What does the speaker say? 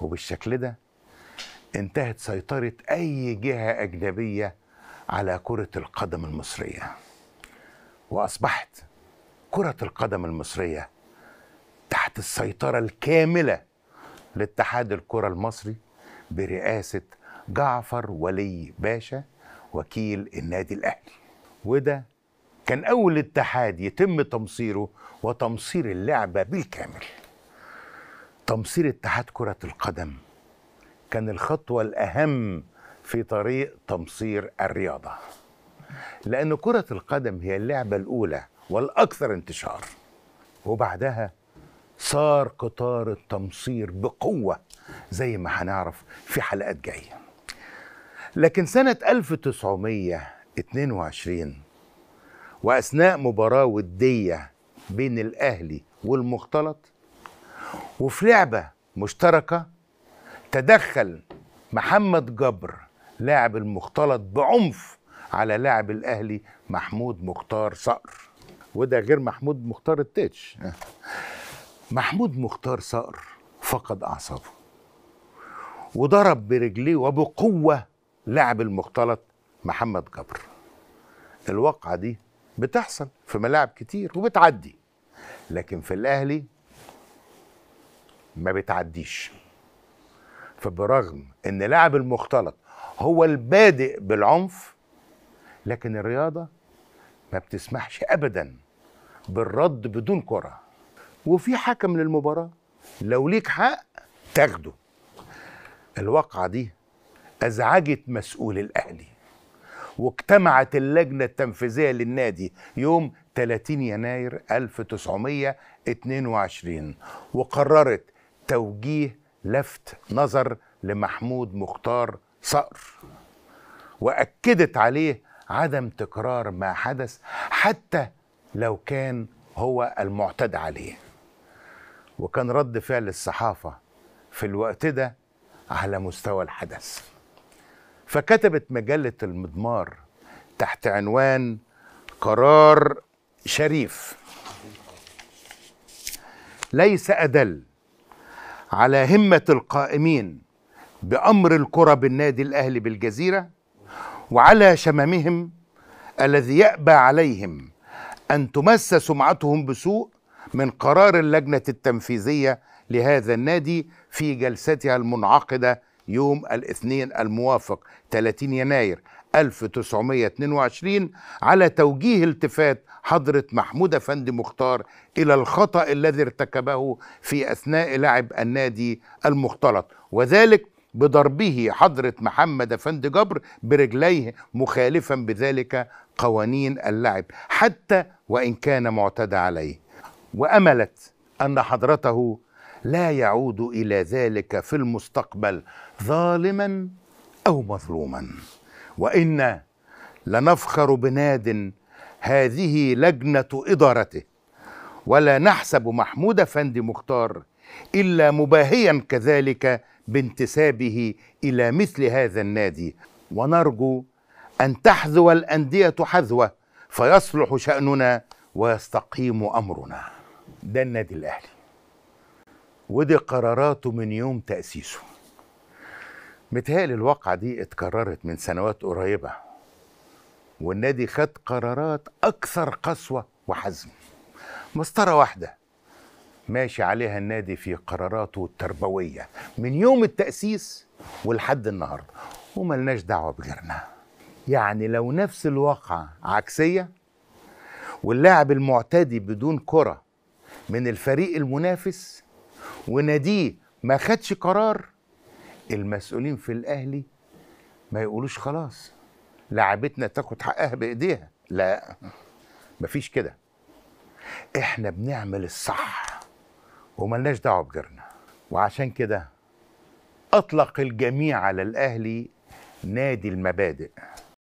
وبالشكل ده انتهت سيطرة أي جهة أجنبية على كرة القدم المصرية وأصبحت كرة القدم المصرية تحت السيطرة الكاملة لاتحاد الكرة المصري برئاسة جعفر ولي باشا وكيل النادي الأهلي وده كان أول اتحاد يتم تمصيره وتمصير اللعبة بالكامل تمصير اتحاد كرة القدم كان الخطوة الأهم في طريق تمصير الرياضة لأن كرة القدم هي اللعبة الأولى والأكثر انتشار وبعدها صار قطار التمصير بقوة زي ما هنعرف في حلقات جاية لكن سنة 1922 وأثناء مباراة ودية بين الأهلي والمختلط وفي لعبة مشتركة تدخل محمد جبر لاعب المختلط بعنف على لاعب الأهلي محمود مختار صقر وده غير محمود مختار التتش محمود مختار صقر فقد أعصابه وضرب برجليه وبقوة لاعب المختلط محمد جبر الواقعة دي بتحصل في ملاعب كتير وبتعدي لكن في الأهلي ما بتعديش فبرغم ان لاعب المختلط هو البادئ بالعنف لكن الرياضه ما بتسمحش ابدا بالرد بدون كره وفي حكم للمباراه لو ليك حق تاخده الواقعه دي ازعجت مسؤول الاهلي واجتمعت اللجنه التنفيذيه للنادي يوم 30 يناير 1922 وقررت توجيه لفت نظر لمحمود مختار صقر واكدت عليه عدم تكرار ما حدث حتى لو كان هو المعتدى عليه وكان رد فعل الصحافه في الوقت ده على مستوى الحدث فكتبت مجله المضمار تحت عنوان قرار شريف ليس أدل على همة القائمين بأمر الكرة بالنادي الأهلي بالجزيرة وعلى شممهم الذي يأبى عليهم أن تمس سمعتهم بسوء من قرار اللجنة التنفيذية لهذا النادي في جلستها المنعقدة يوم الاثنين الموافق 30 يناير 1922 على توجيه التفات حضرة محمود أفندي مختار إلى الخطأ الذي ارتكبه في أثناء لعب النادي المختلط وذلك بضربه حضرة محمد أفندي جبر برجليه مخالفا بذلك قوانين اللعب حتى وإن كان معتدى عليه وأملت أن حضرته لا يعود إلى ذلك في المستقبل ظالما أو مظلوما وإنا لنفخر بناد هذه لجنة إدارته ولا نحسب محمود أفندي مختار إلا مباهيا كذلك بانتسابه إلى مثل هذا النادي ونرجو أن تحذو الأندية حذوة فيصلح شأننا ويستقيم أمرنا ده النادي الأهلي ودي قراراته من يوم تأسيسه متهيألي الواقعة دي اتكررت من سنوات قريبة والنادي خد قرارات أكثر قسوة وحزم مسطرة واحدة ماشي عليها النادي في قراراته التربوية من يوم التأسيس ولحد النهاردة وملناش دعوة بغيرنا يعني لو نفس الواقعة عكسية واللاعب المعتدي بدون كرة من الفريق المنافس وناديه ما خدش قرار المسؤولين في الاهلي ما يقولوش خلاص لعبتنا تاخد حقها بايديها لا مفيش كده احنا بنعمل الصح وملناش دعوه بجرنا وعشان كده اطلق الجميع على الاهلي نادي المبادئ